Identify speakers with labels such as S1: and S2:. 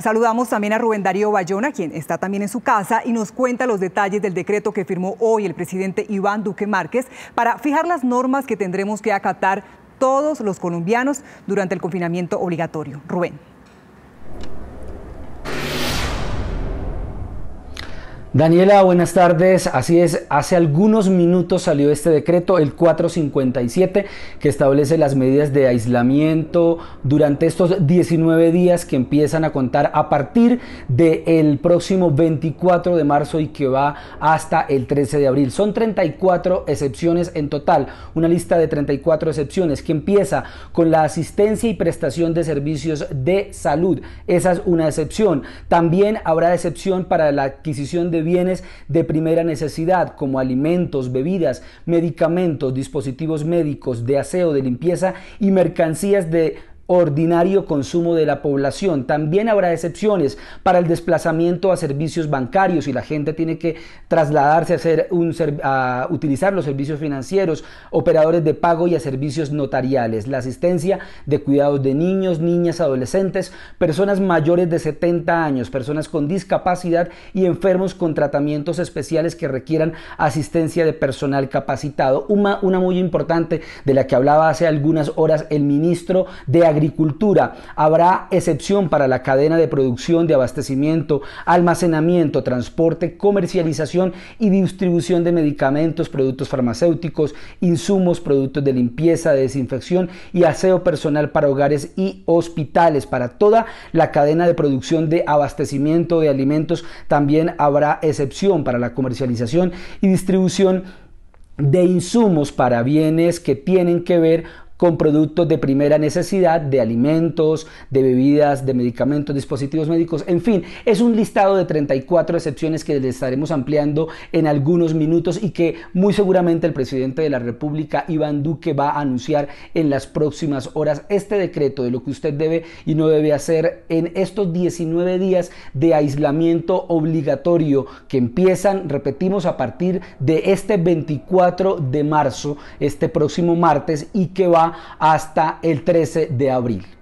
S1: Saludamos también a Rubén Darío Bayona, quien está también en su casa y nos cuenta los detalles del decreto que firmó hoy el presidente Iván Duque Márquez para fijar las normas que tendremos que acatar todos los colombianos durante el confinamiento obligatorio. Rubén.
S2: Daniela, buenas tardes. Así es, hace algunos minutos salió este decreto, el 457, que establece las medidas de aislamiento durante estos 19 días que empiezan a contar a partir del próximo 24 de marzo y que va hasta el 13 de abril. Son 34 excepciones en total, una lista de 34 excepciones que empieza con la asistencia y prestación de servicios de salud. Esa es una excepción. También habrá excepción para la adquisición de bienes de primera necesidad como alimentos, bebidas, medicamentos, dispositivos médicos, de aseo, de limpieza y mercancías de ordinario consumo de la población. También habrá excepciones para el desplazamiento a servicios bancarios y la gente tiene que trasladarse a, hacer un, a utilizar los servicios financieros, operadores de pago y a servicios notariales. La asistencia de cuidados de niños, niñas, adolescentes, personas mayores de 70 años, personas con discapacidad y enfermos con tratamientos especiales que requieran asistencia de personal capacitado. Una, una muy importante de la que hablaba hace algunas horas el ministro de Agricultura agricultura. Habrá excepción para la cadena de producción, de abastecimiento, almacenamiento, transporte, comercialización y distribución de medicamentos, productos farmacéuticos, insumos, productos de limpieza, desinfección y aseo personal para hogares y hospitales. Para toda la cadena de producción de abastecimiento de alimentos también habrá excepción para la comercialización y distribución de insumos para bienes que tienen que ver con productos de primera necesidad, de alimentos, de bebidas, de medicamentos, dispositivos médicos, en fin, es un listado de 34 excepciones que les estaremos ampliando en algunos minutos y que muy seguramente el presidente de la República, Iván Duque, va a anunciar en las próximas horas este decreto de lo que usted debe y no debe hacer en estos 19 días de aislamiento obligatorio que empiezan, repetimos, a partir de este 24 de marzo, este próximo martes, y que va hasta el 13 de abril.